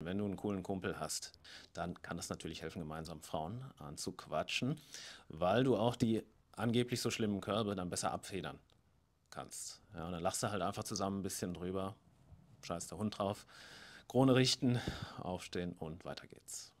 Wenn du einen coolen Kumpel hast, dann kann das natürlich helfen, gemeinsam Frauen anzuquatschen, weil du auch die angeblich so schlimmen Körbe dann besser abfedern kannst. Ja, und dann lachst du halt einfach zusammen ein bisschen drüber, scheiß der Hund drauf, Krone richten, aufstehen und weiter geht's.